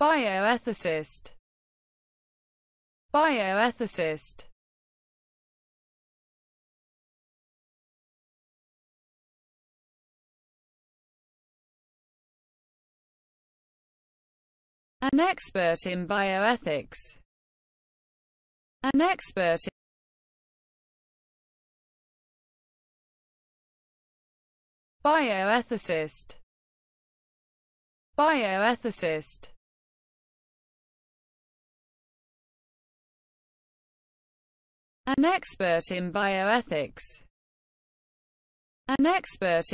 bioethicist bioethicist An expert in bioethics. An expert in Bioethicist Bioethicist An expert in bioethics. An expert